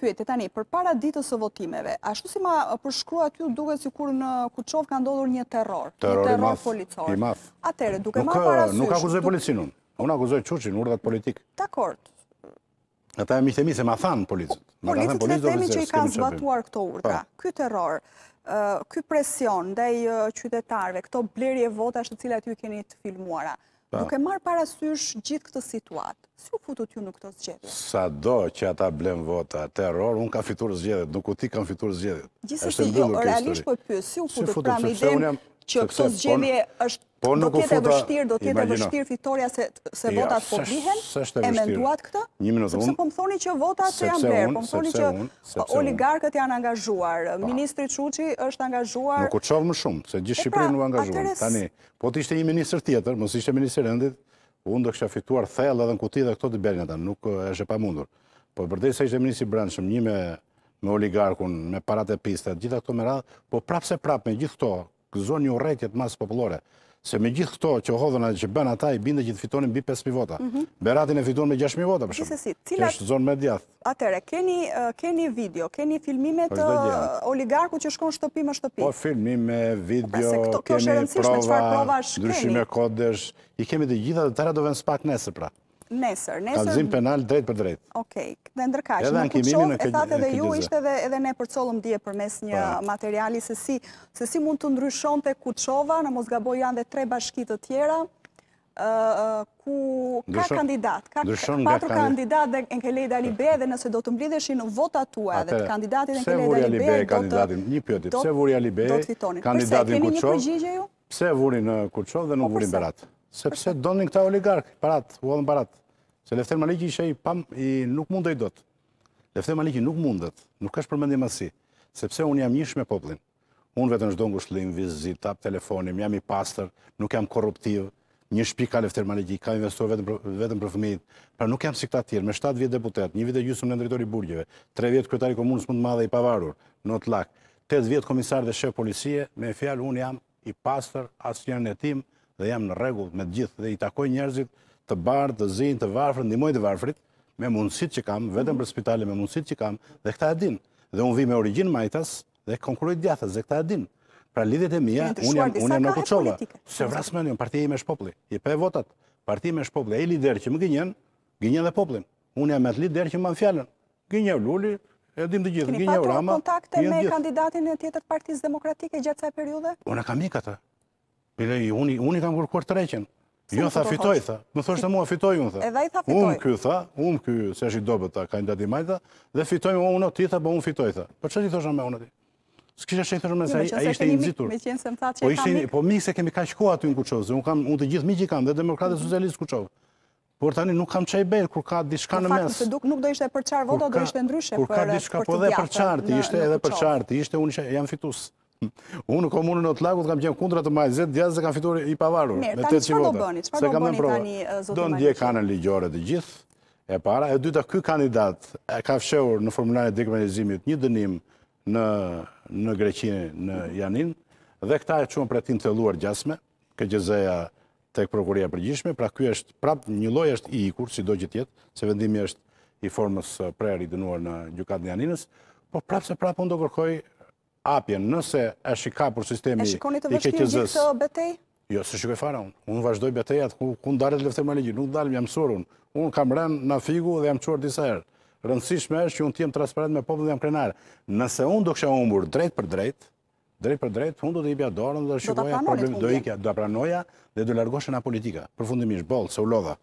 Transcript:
pyet tani, për para ditës së votimeve, ashtu si ma uh, përshkrua aty duke si kur në Kuqov ka ndodhur një terror, një terror policor. Atere, duke ma parasysh... Nuk uh, akuzoj policinun, unë akuzoj qurqin, urdat politik. Dakord. Ata e mishtemi se ma thanë Policët Policin se temi që i ka zbatuar këto urda. Po. Ky terror, uh, ky presion dhe i qytetarve, këto blerje vota, të cilat ju keni të filmuara duke e marë parasysh gjithë këtë situatë. Si u futut ju në këtë zgjedhje? Sa do që ata blenë vota, terror, unë kam fiturë zgjedi, nuk u ti kam fiturë zgjedi. Gjithës e si jo, realisht për po për si u për për për për për që këto zgjedhje po është po do tjetë e vështirë, do tjetë e vështirë fitorja se jo, votat po bihen, e menduat këta? Një minutë unë. Sepse po më thoni që votat të janë berë, po më thoni që oligarkët janë angazhuar, Ministri Quqi është angazhuar... Nuk u qovë më shumë, se gjithë Shqipërinë pra, nuk angazhuar. Tani, po të ishte një Ministrë tjetër, mos ishte Ministrë rëndit, unë do kështë fituar thellë edhe në kuti dhe këto të berë në ta, nuk është e pa mundur. Po përdej se ishte Ministri Branshëm, një me oligarkun, me parate piste, gjitha këto me radhë, po prapë se prapë me gjithë këto, gëzon një rejtjet masë popullore. se me gjithë këto që hodhëna që bënë ata i binde që të fitonin bi 5.000 vota. Mhm. Beratin e fiton me 6.000 vota, për shumë, kështë zonë me djathë. Atere, keni video, keni filmime të oligarku që shkon shtëpi më shtëpi? Po, filmime, video, keni prova, ndryshime kodesh, i kemi të gjitha dhe tëra do venë spak nesër pra nesër. Kalzim penal drejt për drejt. Okej, dhe ndërkash, e thate dhe ju, ishte edhe ne përcolëm dje për mes një materiali, se si mund të ndryshon të Kuqova në Mosgabo janë dhe tre bashkit të tjera, ku ka kandidat, ka patru kandidat dhe Enkelejt Alibe, dhe nëse do të mblidheshin në vota tua dhe të kandidatit Enkelejt Alibe, një pjotit, pse vuri Alibe, kandidatin kuqshon, pse vuri në kuqshon dhe nuk vuri në Berat sepse donin këta oligarkë, parat, u adhën parat, se Lefter Maliki ishe i pam, i nuk mundet i dot. Lefter Maliki nuk mundet, nuk është përmendim asi, sepse unë jam njësh me poplin. Unë vetë në shdo ngu shlim, vizit, tap telefonim, jam i pastor, nuk jam korruptiv, një shpika Lefter Maliki, ka investuar vetëm për fëmijit, pra nuk jam si këta tjerë, me 7 vjetë deputet, një vjetë gjusëm në ndritori burgjeve, 3 vjetë kretari komunës mund madhe i pavarur, në të lak, 8 vjetë komisar dhe shef policie, me fjalë unë jam i pastor, asë njërën e tim, dhe jam në regullë me gjithë dhe i takoj njerëzit të bardë, të zinë, të varfrë, ndimoj të varfrit, me mundësit që kam, vetëm për spitali me mundësit që kam, dhe këta e din. Dhe unë vi me origin majtas dhe konkuroj djathës dhe këta e din. Pra lidhjet e mija, unë jam, unë në Kosovë. Se vras me unë, partia ime është populli. I pe votat. Partia ime është populli. Ai lider që më gënjen, gënjen dhe popullin. Unë jam atë lider që më fjalën. Gënjen Luli, e dim të gjithë, gënjen Rama. Keni patur kontakte me kandidatin e tjetër të Partisë Demokratike gjatë kësaj periudhe? Unë kam ikë atë. Unë i kam kërkuar jo, të reqen. Jo, tha, fitoj, tha. Më thosht të mua, fitoj, unë, tha. Edha i tha, fitoj. Unë kjo, tha, unë kjo, se është i dobe, ta, ka ndati majt, tha, dhe fitoj me unë ti, tha, po unë fitoj, tha. Po që ti thosht në me unë o ti? Së kështë e shëjtër me se jo, a ishte i nëzitur. Po ishte Po mi se kemi ka shkoa aty në kuqovë, zë unë kam, unë të gjithë mikë i kam, dhe demokratë e socialistë kuqovë. Por tani nuk kam qaj bejrë, kur ka diçka në mes. Në faktë, nuk do ishte e përqarë, vodo do ishte ndryshe për të djatë. Kur ka diçka, po dhe përqarë, ishte edhe përqarë, ishte unë që jam fitusë. Unë komunën në të lagu kam qenë kundra të majtë zetë, djazë dhe kam fitur i pavarur. Mirë, ta një që përdo bëni, që përdo bëni ta zotë majtë. Do në dje ka ligjore të gjithë, e para, e dyta, këj kandidat e ka fshëur në formularit dekriminalizimit një dënim në Greqinë, në Janin, dhe këta e qënë për tim të luar gjasme, kë gjëzeja të ekë prokuria për pra këj është prapë një loj është i ikur, si do që tjetë, se vendimi është i formës prerë i dënuar në gjukat në Janinës, po prapë se prapë unë do kërkoj apjen, nëse e shika për sistemi i këtëzës. E shikoni të gjithë të betej? Jo, se shikoj fara unë. Unë vazhdoj betejat, ku në darët lefte më legjit, nuk dalëm jam sorun. Unë kam rënë në figu dhe jam qërë disa erë. Rëndësishme është që unë t'jem transparent me popullë dhe jam krenarë. Nëse unë do kësha umur drejt për drejt, drejt për drejt, unë do të i bja dorën dhe shikoja, do i do apranoja dhe do largoshe nga politika. Për fundimish, bolë, se u lodha.